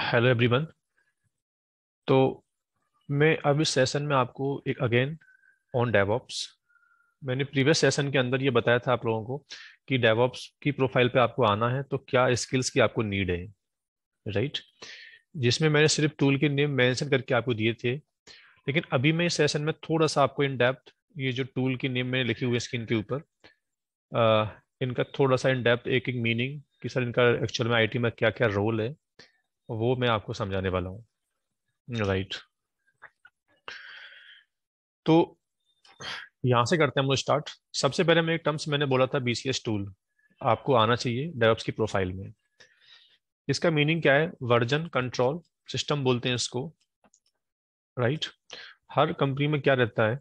Hello everyone तो मैं अब इस सेशन में आपको एक अगेन ऑन डेवॉप्स मैंने प्रीवियस सेशन के अंदर ये बताया था आप लोगों को कि डेवॉप्स की प्रोफाइल पे आपको आना है तो क्या स्किल्स की आपको नीड है राइट right? जिसमें मैंने सिर्फ टूल के नेम मेंशन करके आपको दिए थे लेकिन अभी मैं इस सेशन में थोड़ा सा आपको इन डेप्थ ये जो टूल के नेम मैंने लिखी हुई स्क्रीन के ऊपर इनका थोड़ा सा इन डेप्थ एक एक मीनिंग कि सर इनका एक्चुअल में आईटी में क्या क्या रोल है वो मैं आपको समझाने वाला हूँ राइट तो यहाँ से करते हैं हम लोग स्टार्ट सबसे पहले मैं एक टर्म्स मैंने बोला था बी टूल आपको आना चाहिए डेवप्स की प्रोफाइल में इसका मीनिंग क्या है वर्जन कंट्रोल सिस्टम बोलते हैं इसको राइट हर कंपनी में क्या रहता है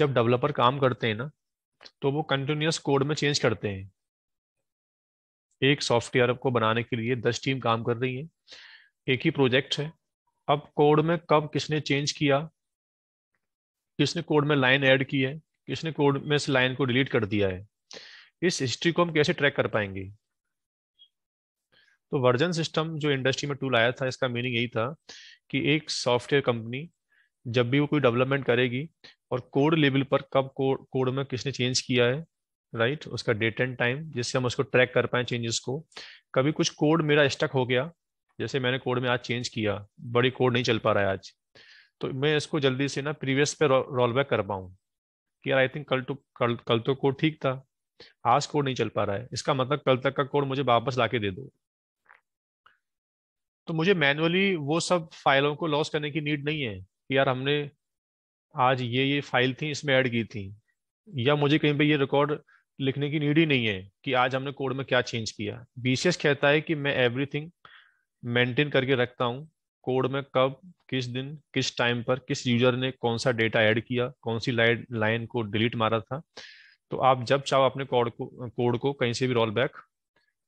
जब डेवलपर काम करते हैं ना तो वो कंटिन्यूस कोड में चेंज करते हैं एक सॉफ्टवेयर को बनाने के लिए दस टीम काम कर रही है एक ही प्रोजेक्ट है अब कोड में कब किसने चेंज किया किसने कोड में लाइन ऐड की है किसने कोड में से लाइन को डिलीट कर दिया है इस हिस्ट्री को हम कैसे ट्रैक कर पाएंगे तो वर्जन सिस्टम जो इंडस्ट्री में टूल आया था इसका मीनिंग यही था कि एक सॉफ्टवेयर कंपनी जब भी वो कोई डेवलपमेंट करेगी और कोड लेवल पर कब कोड कोड में किसने चेंज किया है राइट उसका डेट एंड टाइम जिससे हम उसको ट्रैक कर पाए चेंजेस को कभी कुछ कोड मेरा स्टक हो गया जैसे मैंने कोड में आज चेंज किया बड़ी कोड नहीं चल पा रहा है आज तो मैं इसको जल्दी से ना प्रीवियस पे रोल बैक कर पाऊँ कि यार आई थिंक कल तो कल कल तो कोड ठीक था आज कोड नहीं चल पा रहा है इसका मतलब कल तक का कोड मुझे वापस ला दे दो तो मुझे मैनुअली वो सब फाइलों को लॉस करने की नीड नहीं है कि यार हमने आज ये ये फाइल थी इसमें ऐड की थी या मुझे कहीं पे ये रिकॉर्ड लिखने की नीड ही नहीं है कि आज हमने कोड में क्या चेंज किया बी कहता है कि मैं एवरीथिंग मेंटेन करके रखता हूँ कोड में कब किस दिन किस टाइम पर किस यूजर ने कौन सा डेटा ऐड किया कौन सी लाइन को डिलीट मारा था तो आप जब चाहो अपने कोड को कोड को कहीं से भी रोल बैक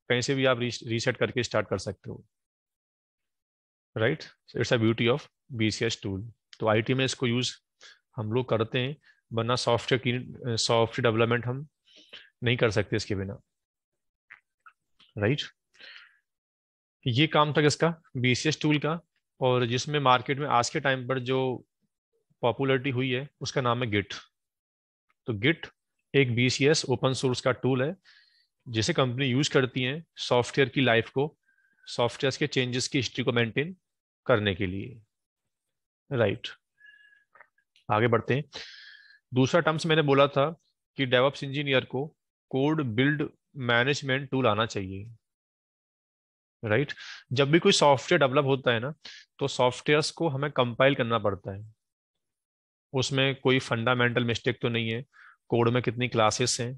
कहीं से भी आप रीसेट करके स्टार्ट कर सकते हो right it's a beauty of B C S tool तो आई टी में इसको यूज हम लोग करते हैं वरना सॉफ्टवेयर की सॉफ्टवेयर डेवलपमेंट हम नहीं कर सकते इसके बिना राइट right? ये काम था किसका बी सी टूल का और जिसमें मार्केट में आज के टाइम पर जो पॉपुलरिटी हुई है उसका नाम है गिट तो गिट एक B C S open source का टूल है जिसे कंपनी यूज करती है सॉफ्टवेयर की लाइफ को सॉफ्टवेयर के चेंजेस की हिस्ट्री को मेंटेन करने के लिए राइट right. आगे बढ़ते हैं दूसरा टर्म्स मैंने बोला था कि डेवॉप्स इंजीनियर को कोड बिल्ड मैनेजमेंट टूल आना चाहिए राइट जब भी कोई सॉफ्टवेयर डेवलप होता है ना तो सॉफ्टवेयर्स को हमें कंपाइल करना पड़ता है उसमें कोई फंडामेंटल मिस्टेक तो नहीं है कोड में कितनी क्लासेस हैं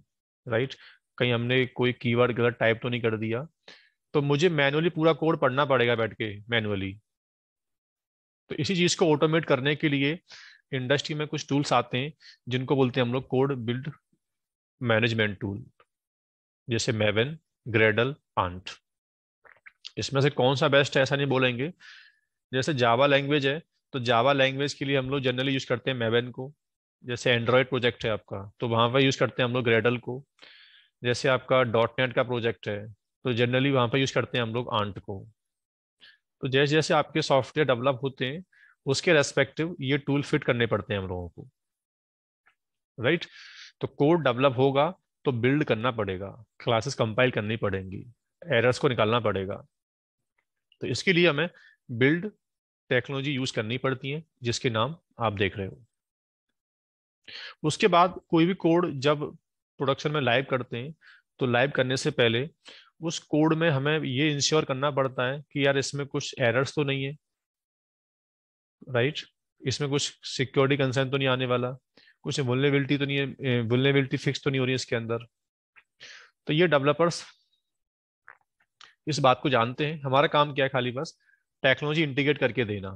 राइट कहीं हमने कोई कीवर्ड गलत टाइप तो नहीं कर दिया तो मुझे मैनुअली पूरा कोड पढ़ना पड़ेगा बैठ के मैनुअली तो इसी चीज को ऑटोमेट करने के लिए इंडस्ट्री में कुछ टूल्स आते हैं जिनको बोलते हैं हम लोग कोड बिल्ड मैनेजमेंट टूल जैसे मेवन ग्रेडल आंट इसमें से कौन सा बेस्ट है ऐसा नहीं बोलेंगे जैसे जावा लैंग्वेज है तो जावा लैंग्वेज के लिए हम लोग जनरली यूज करते हैं मेवन को जैसे एंड्रॉयड प्रोजेक्ट है आपका तो वहाँ पर यूज करते हैं हम लोग ग्रेडल को जैसे आपका डॉट नेट का प्रोजेक्ट है तो जनरली वहाँ पर यूज करते हैं हम लोग आंट को तो जैसे जैसे आपके सॉफ्टवेयर डेवलप होते हैं उसके रेस्पेक्टिव ये टूल फिट करने पड़ते हैं हम लोगों को राइट right? तो कोड डेवलप होगा तो बिल्ड करना पड़ेगा क्लासेस कंपाइल करनी पड़ेंगी एरर्स को निकालना पड़ेगा तो इसके लिए हमें बिल्ड टेक्नोलॉजी यूज करनी पड़ती है जिसके नाम आप देख रहे हो उसके बाद कोई भी कोड जब प्रोडक्शन में लाइव करते हैं तो लाइव करने से पहले उस कोड में हमें ये इंश्योर करना पड़ता है कि यार इसमें कुछ एरर्स तो नहीं है राइट right? इसमें कुछ सिक्योरिटी कंसर्न तो नहीं आने वाला कुछ वुलनेबिलिटी तो नहीं है वुलनेबिलिटी eh, फिक्स तो नहीं हो रही है इसके अंदर तो ये डेवलपर्स इस बात को जानते हैं हमारा काम क्या है खाली बस टेक्नोलॉजी इंटीग्रेट करके देना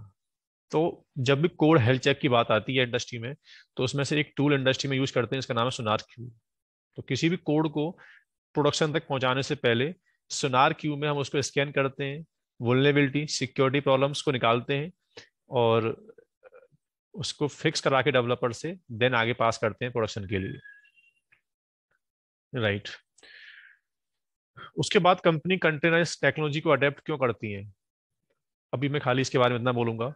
तो जब भी कोड हेल्थ चेक की बात आती है इंडस्ट्री में तो उसमें से एक टूल इंडस्ट्री में यूज करते हैं इसका नाम है सुनार क्यू तो किसी भी कोड को प्रोडक्शन तक पहुंचाने से पहले सुनार क्यू में हम उसको स्कैन करते हैं वोलेबिलिटी सिक्योरिटी प्रॉब्लम्स को निकालते हैं और उसको फिक्स करा के डेवलपर से देन आगे पास करते हैं प्रोडक्शन के लिए राइट right. उसके बाद कंपनी कंटेनराइज टेक्नोलॉजी को अडेप्ट क्यों करती है अभी मैं खाली इसके बारे में इतना बोलूंगा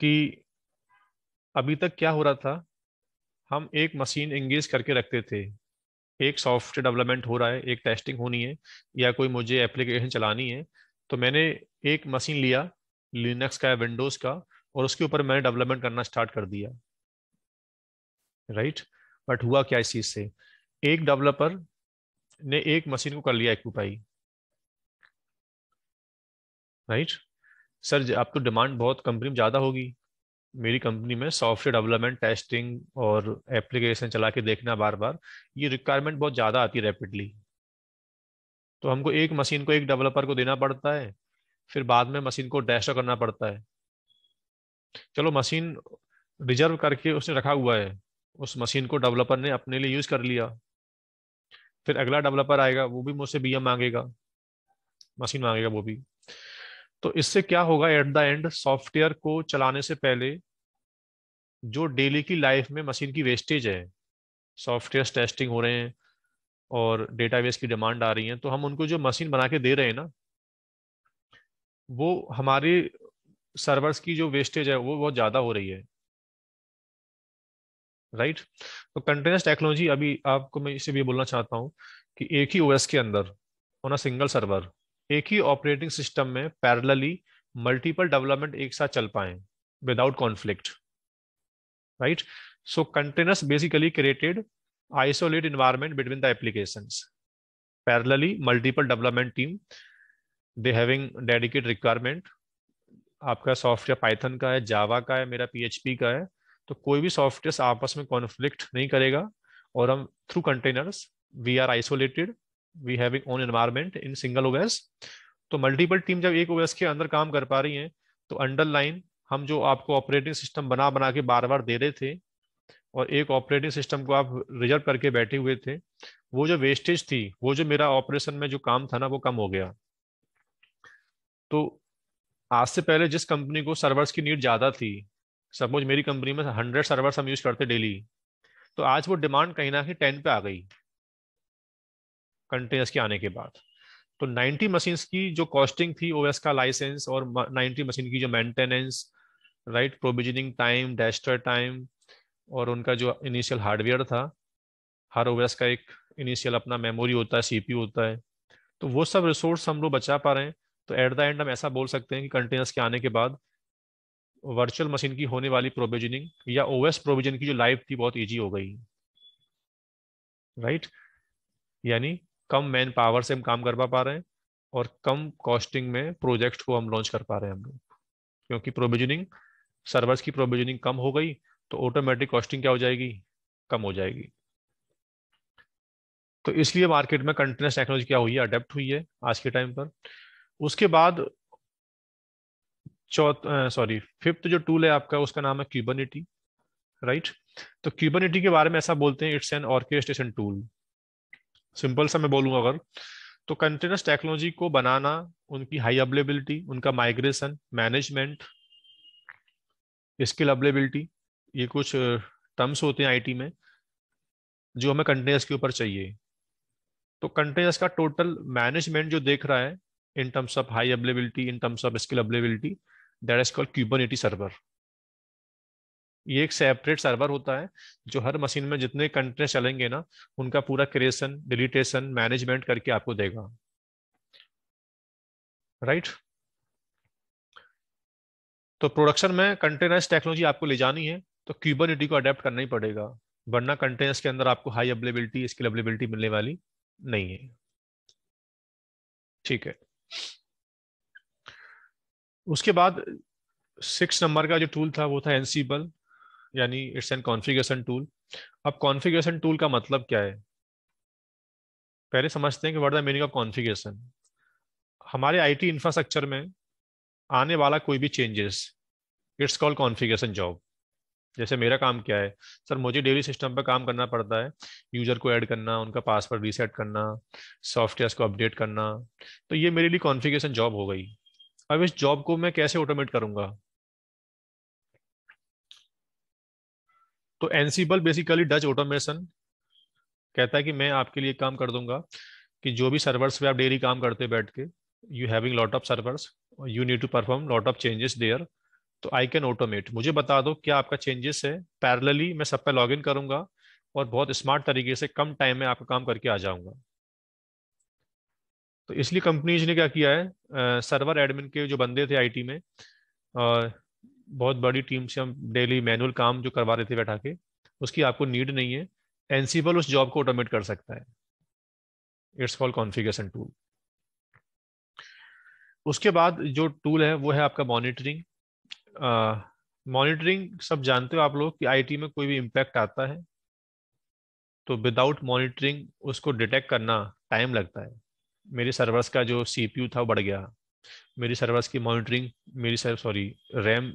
कि अभी तक क्या हो रहा था हम एक मशीन एंगेज करके रखते थे एक सॉफ्टवेयर डेवलपमेंट हो रहा है एक टेस्टिंग होनी है या कोई मुझे एप्लीकेशन चलानी है तो मैंने एक मशीन लिया लिनक्स का या विंडोज का और उसके ऊपर मैंने डेवलपमेंट करना स्टार्ट कर दिया राइट right? बट हुआ क्या इस चीज से एक डेवलपर ने एक मशीन को कर लिया एक्यूपाई राइट सर आपको डिमांड बहुत कंपनी में ज़्यादा होगी मेरी कंपनी में सॉफ्टवेयर डेवलपमेंट टेस्टिंग और एप्लीकेशन चला के देखना बार बार ये रिक्वायरमेंट बहुत ज़्यादा आती है रैपिडली तो हमको एक मशीन को एक डेवलपर को देना पड़ता है फिर बाद में मशीन को डैश करना पड़ता है चलो मशीन रिजर्व करके उसने रखा हुआ है उस मशीन को डेवलपर ने अपने लिए यूज़ कर लिया फिर अगला डेवलपर आएगा वो भी मुझसे बीएम मांगेगा मशीन मांगेगा वो भी तो इससे क्या होगा एट द एंड सॉफ्टवेयर को चलाने से पहले जो डेली की लाइफ में मशीन की वेस्टेज है सॉफ्टवेयर टेस्टिंग हो रहे हैं और डेटाबेस की डिमांड आ रही है तो हम उनको जो मशीन बना के दे रहे हैं ना वो हमारे सर्वर्स की जो वेस्टेज है वो बहुत ज़्यादा हो रही है राइट तो कंटेनस टेक्नोलॉजी अभी आपको मैं इसे भी बोलना चाहता हूँ कि एक ही ओएस के अंदर ऑन अ सिंगल सर्वर एक ही ऑपरेटिंग सिस्टम में पैरेलली मल्टीपल डेवलपमेंट एक साथ चल पाए without conflict right so containers basically created isolate environment between the application parallelly multiple development team they having dedicate requirement आपका सॉफ्टवेयर पाइथन का है जावा का है मेरा पीएचपी का है तो कोई भी सॉफ्टवेयर आपस में कॉन्फ्लिक्ट नहीं करेगा और हम through containers we are isolated we having own environment in single OS तो मल्टीपल टीम जब एक ओवेस के अंदर काम कर पा रही है तो अंडरलाइन हम जो आपको ऑपरेटिंग सिस्टम बना बना के बार बार दे रहे थे और एक ऑपरेटिंग सिस्टम को आप रिजर्व करके बैठे हुए थे वो जो वेस्टेज थी वो जो मेरा ऑपरेशन में जो काम था ना वो कम हो गया तो आज से पहले जिस कंपनी को सर्वर्स की नीड ज़्यादा थी सपोज मेरी कंपनी में हंड्रेड सर्वर्स हम यूज करते डेली तो आज वो डिमांड कहीं ना कहीं टेन पे आ गई कंटेनर्स के आने के बाद तो 90 मशीन्स की जो कॉस्टिंग थी ओएस का लाइसेंस और 90 मशीन की जो maintenance right provisioning time destroy time और उनका जो इनिशियल हार्डवेयर था हर ओएस का एक इनिशियल अपना मेमोरी होता है सीपीयू होता है तो वो सब रिसोर्स हम लोग बचा पा रहे हैं तो एट द एंड हम ऐसा बोल सकते हैं कि कंटेनर्स के आने के बाद वर्चुअल मशीन की होने वाली प्रोविजनिंग या ओएस प्रोविजन की जो लाइफ थी बहुत इजी हो गई राइट right? यानी कम मैन पावर से हम काम करवा पा रहे हैं और कम कॉस्टिंग में प्रोजेक्ट को हम लॉन्च कर पा रहे हैं हम लोग क्योंकि प्रोविजनिंग सर्वर्स की प्रोविजनिंग कम हो गई तो ऑटोमेटिक कॉस्टिंग क्या हो जाएगी कम हो जाएगी तो इसलिए मार्केट में कंटिन्यूस टेक्नोलॉजी क्या हुई है अडेप्ट हुई है आज के टाइम पर उसके बाद चौथ सॉरी फिफ्थ जो टूल है आपका उसका नाम है क्यूबनिटी राइट तो क्यूबनिटी के बारे में ऐसा बोलते हैं it's an orchestration tool simple सा मैं बोलूंगा अगर तो कंटिन्यूस टेक्नोलॉजी को बनाना उनकी हाई अवेलेबिलिटी उनका माइग्रेशन मैनेजमेंट स्किल अवेलेबिलिटी ये कुछ टर्म्स होते हैं आईटी में जो हमें कंटेनर्स के ऊपर चाहिए तो कंटेनर्स का टोटल मैनेजमेंट जो देख रहा है in terms of high availability in terms of skill availability that is called Kubernetes server ये एक सेपरेट सर्वर होता है जो हर मशीन में जितने कंटेनर चलेंगे ना उनका पूरा क्रिएशन डिलीटेशन मैनेजमेंट करके आपको देगा राइट right? तो प्रोडक्शन में कंटेनर्स टेक्नोलॉजी आपको ले जानी है तो क्यूबनिटी को अडेप्ट करना ही पड़ेगा वरना कंटेनर्स के अंदर आपको हाई अवेलेबिलिटी स्किल अवेलेबिलिटी मिलने वाली नहीं है ठीक है उसके बाद सिक्स नंबर का जो टूल था वो था एनसीबल यानी इट्स एन कॉन्फ़िगरेशन टूल अब कॉन्फ़िगरेशन टूल का मतलब क्या है पहले समझते हैं कि word the meaning of configuration हमारे आईटी इंफ्रास्ट्रक्चर में आने वाला कोई भी changes it's called configuration job जैसे मेरा काम क्या है सर मुझे डेली सिस्टम पर काम करना पड़ता है यूजर को ऐड करना उनका पासवर्ड रीसेट करना सॉफ्टवेयर को अपडेट करना तो ये मेरे लिए कॉन्फ़िगरेशन जॉब हो गई अब इस जॉब को मैं कैसे ऑटोमेट करूंगा तो एनसीबल बेसिकली डच ऑटोमेशन कहता है कि मैं आपके लिए काम कर दूंगा कि जो भी सर्वर्स पे आप डेली काम करते बैठ के you having lot of servers you need to perform lot of changes there तो आई कैन ऑटोमेट मुझे बता दो क्या आपका चेंजेस है पैरलली मैं सब पे लॉग इन करूंगा और बहुत स्मार्ट तरीके से कम टाइम में आपका काम करके आ जाऊंगा तो इसलिए कंपनीज ने क्या किया है सर्वर एडमिन के जो बंदे थे आईटी में और बहुत बड़ी टीम से हम डेली मैनुअल काम जो करवा रहे थे बैठा के उसकी आपको नीड नहीं है एनसीबल उस जॉब को ऑटोमेट कर सकता है इट्स कॉल कॉन्फ़िगरेशन टूल उसके बाद जो टूल है वो है आपका मॉनिटरिंग मॉनिटरिंग सब जानते हो आप लोग कि आईटी में कोई भी इम्पैक्ट आता है तो विदाउट मॉनिटरिंग उसको डिटेक्ट करना टाइम लगता है मेरे सर्वर्स का जो सीपीयू था वो बढ़ गया मेरी सर्वर्स की मॉनिटरिंग मेरी सॉरी रैम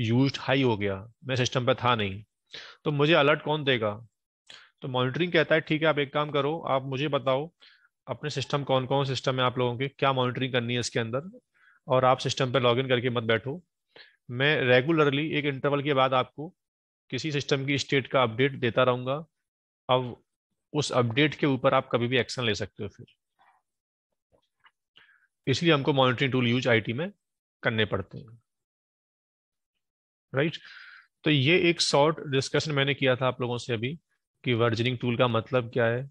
यूज हाई हो गया मैं सिस्टम पर था नहीं तो मुझे अलर्ट कौन देगा तो मॉनिटरिंग कहता है ठीक है आप एक काम करो आप मुझे बताओ अपने सिस्टम कौन कौन सिस्टम है आप लोगों के क्या मॉनिटरिंग करनी है इसके अंदर और आप सिस्टम पर लॉगिन करके मत बैठो मैं रेगुलरली एक इंटरवल के बाद आपको किसी सिस्टम की स्टेट का अपडेट देता रहूँगा अब उस अपडेट के ऊपर आप कभी भी एक्शन ले सकते हो फिर इसलिए हमको मॉनिटरिंग टूल यूज आईटी में करने पड़ते हैं राइट right? तो ये एक शॉर्ट डिस्कशन मैंने किया था आप लोगों से अभी कि वर्जनिंग टूल का मतलब क्या है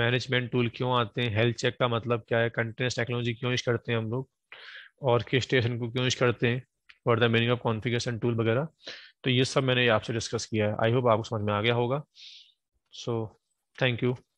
मैनेजमेंट टूल क्यों आते हैं हेल्थ चेक का मतलब क्या है कंटेंस टेक्नोलॉजी क्यों यूज करते हैं हम लोग और किस स्टेशन को क्यों यूज करते हैं और the meaning of configuration tool वगैरह तो ये सब मैंने आपसे डिस्कस किया है आई होप आपको समझ में आ गया होगा सो थैंक यू